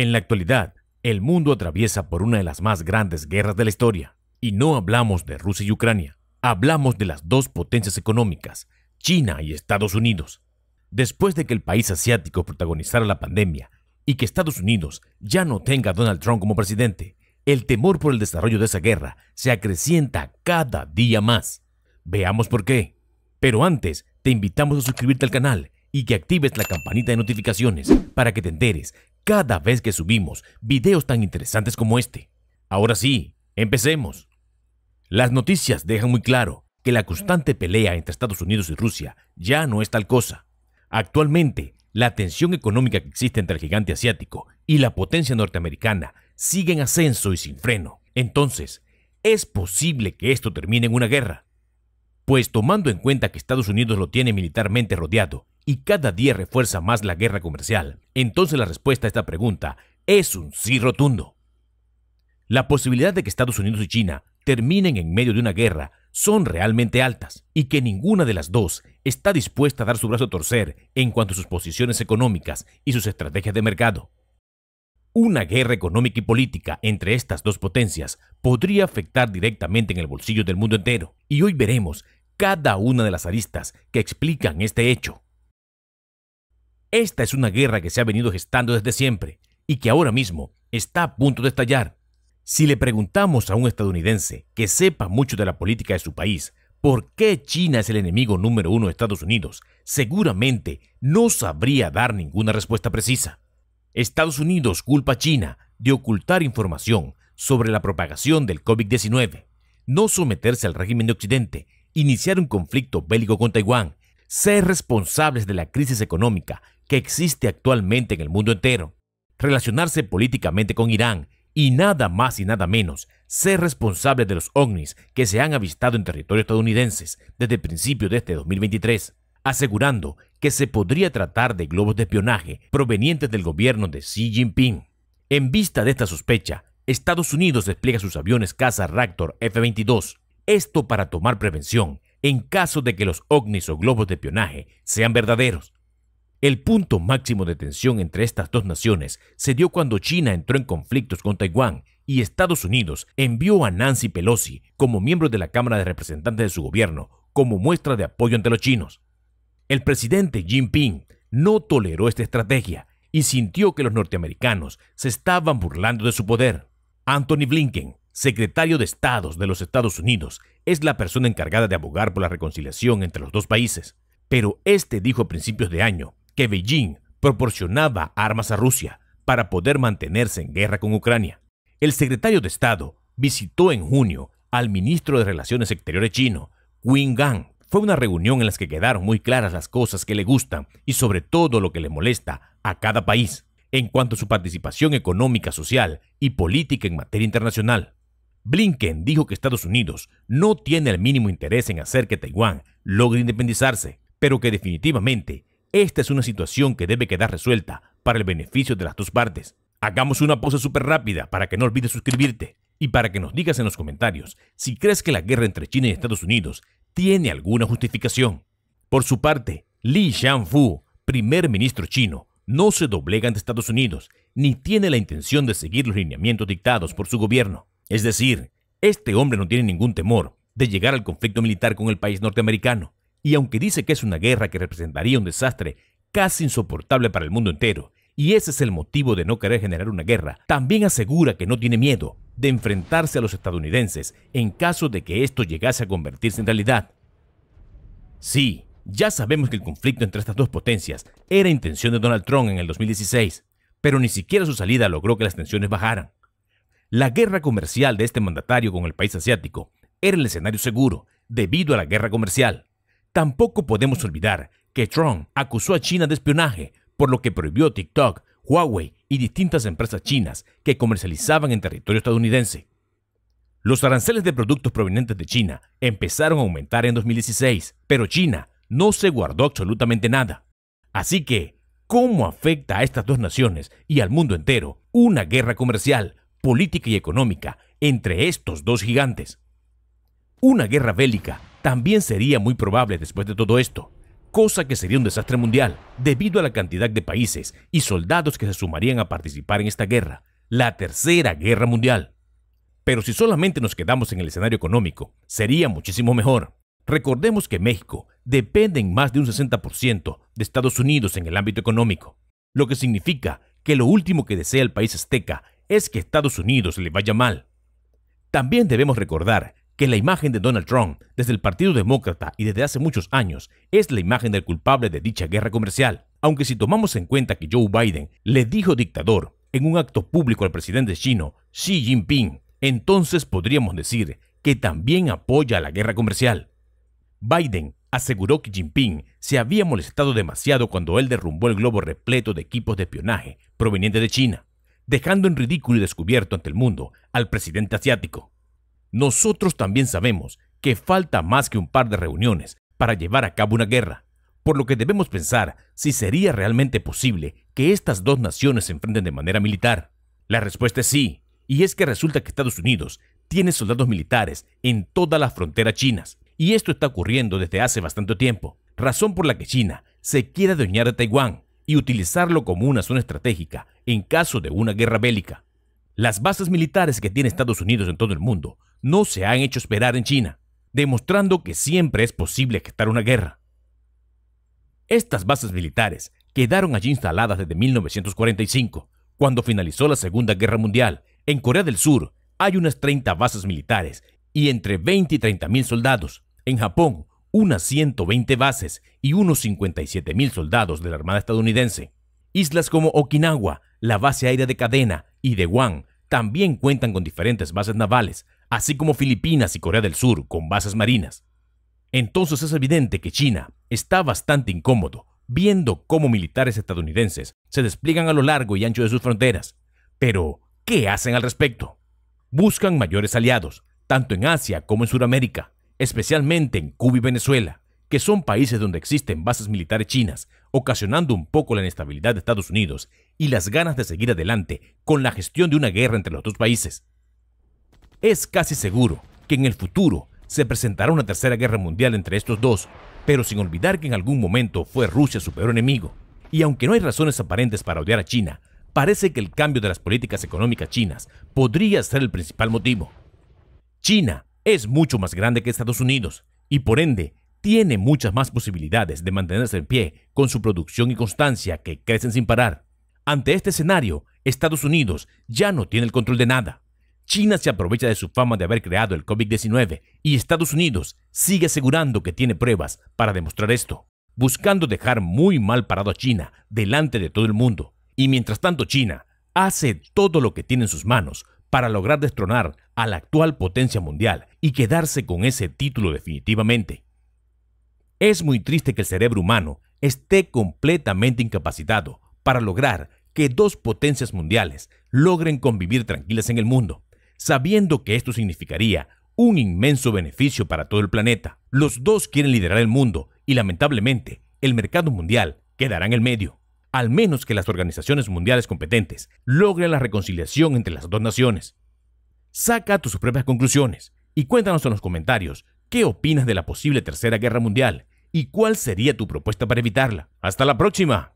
En la actualidad, el mundo atraviesa por una de las más grandes guerras de la historia. Y no hablamos de Rusia y Ucrania, hablamos de las dos potencias económicas, China y Estados Unidos. Después de que el país asiático protagonizara la pandemia y que Estados Unidos ya no tenga a Donald Trump como presidente, el temor por el desarrollo de esa guerra se acrecienta cada día más. Veamos por qué. Pero antes, te invitamos a suscribirte al canal y que actives la campanita de notificaciones para que te enteres cada vez que subimos videos tan interesantes como este. Ahora sí, empecemos. Las noticias dejan muy claro que la constante pelea entre Estados Unidos y Rusia ya no es tal cosa. Actualmente, la tensión económica que existe entre el gigante asiático y la potencia norteamericana sigue en ascenso y sin freno. Entonces, ¿es posible que esto termine en una guerra? Pues tomando en cuenta que Estados Unidos lo tiene militarmente rodeado y cada día refuerza más la guerra comercial, entonces la respuesta a esta pregunta es un sí rotundo. La posibilidad de que Estados Unidos y China terminen en medio de una guerra son realmente altas y que ninguna de las dos está dispuesta a dar su brazo a torcer en cuanto a sus posiciones económicas y sus estrategias de mercado. Una guerra económica y política entre estas dos potencias podría afectar directamente en el bolsillo del mundo entero, y hoy veremos cada una de las aristas que explican este hecho. Esta es una guerra que se ha venido gestando desde siempre y que ahora mismo está a punto de estallar. Si le preguntamos a un estadounidense que sepa mucho de la política de su país por qué China es el enemigo número uno de Estados Unidos, seguramente no sabría dar ninguna respuesta precisa. Estados Unidos culpa a China de ocultar información sobre la propagación del COVID-19, no someterse al régimen de Occidente, iniciar un conflicto bélico con Taiwán ser responsables de la crisis económica que existe actualmente en el mundo entero, relacionarse políticamente con Irán y nada más y nada menos, ser responsables de los ovnis que se han avistado en territorio estadounidenses desde principios de este 2023, asegurando que se podría tratar de globos de espionaje provenientes del gobierno de Xi Jinping. En vista de esta sospecha, Estados Unidos despliega sus aviones Casa Raptor F-22, esto para tomar prevención en caso de que los ovnis o globos de espionaje sean verdaderos. El punto máximo de tensión entre estas dos naciones se dio cuando China entró en conflictos con Taiwán y Estados Unidos envió a Nancy Pelosi como miembro de la Cámara de Representantes de su gobierno como muestra de apoyo ante los chinos. El presidente Jinping no toleró esta estrategia y sintió que los norteamericanos se estaban burlando de su poder. Anthony Blinken, secretario de Estados de los Estados Unidos, es la persona encargada de abogar por la reconciliación entre los dos países. Pero este dijo a principios de año que Beijing proporcionaba armas a Rusia para poder mantenerse en guerra con Ucrania. El secretario de Estado visitó en junio al ministro de Relaciones Exteriores chino, Qin Gang. Fue una reunión en la que quedaron muy claras las cosas que le gustan y sobre todo lo que le molesta a cada país en cuanto a su participación económica, social y política en materia internacional. Blinken dijo que Estados Unidos no tiene el mínimo interés en hacer que Taiwán logre independizarse, pero que definitivamente esta es una situación que debe quedar resuelta para el beneficio de las dos partes. Hagamos una pausa súper rápida para que no olvides suscribirte y para que nos digas en los comentarios si crees que la guerra entre China y Estados Unidos tiene alguna justificación. Por su parte, Li Fu, primer ministro chino, no se doblega ante Estados Unidos ni tiene la intención de seguir los lineamientos dictados por su gobierno. Es decir, este hombre no tiene ningún temor de llegar al conflicto militar con el país norteamericano, y aunque dice que es una guerra que representaría un desastre casi insoportable para el mundo entero, y ese es el motivo de no querer generar una guerra, también asegura que no tiene miedo de enfrentarse a los estadounidenses en caso de que esto llegase a convertirse en realidad. Sí, ya sabemos que el conflicto entre estas dos potencias era intención de Donald Trump en el 2016, pero ni siquiera su salida logró que las tensiones bajaran. La guerra comercial de este mandatario con el país asiático era el escenario seguro debido a la guerra comercial. Tampoco podemos olvidar que Trump acusó a China de espionaje, por lo que prohibió TikTok, Huawei y distintas empresas chinas que comercializaban en territorio estadounidense. Los aranceles de productos provenientes de China empezaron a aumentar en 2016, pero China no se guardó absolutamente nada. Así que, ¿cómo afecta a estas dos naciones y al mundo entero una guerra comercial política y económica entre estos dos gigantes. Una guerra bélica también sería muy probable después de todo esto, cosa que sería un desastre mundial debido a la cantidad de países y soldados que se sumarían a participar en esta guerra, la Tercera Guerra Mundial. Pero si solamente nos quedamos en el escenario económico, sería muchísimo mejor. Recordemos que México depende en más de un 60% de Estados Unidos en el ámbito económico, lo que significa que lo último que desea el país azteca es que Estados Unidos le vaya mal. También debemos recordar que la imagen de Donald Trump desde el Partido Demócrata y desde hace muchos años es la imagen del culpable de dicha guerra comercial. Aunque si tomamos en cuenta que Joe Biden le dijo dictador en un acto público al presidente chino Xi Jinping, entonces podríamos decir que también apoya la guerra comercial. Biden aseguró que Jinping se había molestado demasiado cuando él derrumbó el globo repleto de equipos de espionaje provenientes de China dejando en ridículo y descubierto ante el mundo al presidente asiático. Nosotros también sabemos que falta más que un par de reuniones para llevar a cabo una guerra, por lo que debemos pensar si sería realmente posible que estas dos naciones se enfrenten de manera militar. La respuesta es sí, y es que resulta que Estados Unidos tiene soldados militares en todas las fronteras chinas, y esto está ocurriendo desde hace bastante tiempo, razón por la que China se quiere adueñar a Taiwán y utilizarlo como una zona estratégica en caso de una guerra bélica. Las bases militares que tiene Estados Unidos en todo el mundo no se han hecho esperar en China, demostrando que siempre es posible gestar una guerra. Estas bases militares quedaron allí instaladas desde 1945, cuando finalizó la Segunda Guerra Mundial. En Corea del Sur hay unas 30 bases militares y entre 20 y 30 mil soldados. En Japón unas 120 bases y unos 57.000 soldados de la Armada estadounidense. Islas como Okinawa, la base aérea de Cadena y de Guam también cuentan con diferentes bases navales, así como Filipinas y Corea del Sur con bases marinas. Entonces es evidente que China está bastante incómodo viendo cómo militares estadounidenses se despliegan a lo largo y ancho de sus fronteras. Pero, ¿qué hacen al respecto? Buscan mayores aliados, tanto en Asia como en Sudamérica especialmente en Cuba y Venezuela, que son países donde existen bases militares chinas, ocasionando un poco la inestabilidad de Estados Unidos y las ganas de seguir adelante con la gestión de una guerra entre los dos países. Es casi seguro que en el futuro se presentará una tercera guerra mundial entre estos dos, pero sin olvidar que en algún momento fue Rusia su peor enemigo. Y aunque no hay razones aparentes para odiar a China, parece que el cambio de las políticas económicas chinas podría ser el principal motivo. China es mucho más grande que Estados Unidos y por ende tiene muchas más posibilidades de mantenerse en pie con su producción y constancia que crecen sin parar. Ante este escenario, Estados Unidos ya no tiene el control de nada. China se aprovecha de su fama de haber creado el COVID-19 y Estados Unidos sigue asegurando que tiene pruebas para demostrar esto, buscando dejar muy mal parado a China delante de todo el mundo. Y mientras tanto China hace todo lo que tiene en sus manos para lograr destronar a la actual potencia mundial y quedarse con ese título definitivamente. Es muy triste que el cerebro humano esté completamente incapacitado para lograr que dos potencias mundiales logren convivir tranquilas en el mundo, sabiendo que esto significaría un inmenso beneficio para todo el planeta. Los dos quieren liderar el mundo y lamentablemente el mercado mundial quedará en el medio, al menos que las organizaciones mundiales competentes logren la reconciliación entre las dos naciones. Saca tus propias conclusiones. Y cuéntanos en los comentarios, ¿qué opinas de la posible Tercera Guerra Mundial? ¿Y cuál sería tu propuesta para evitarla? ¡Hasta la próxima!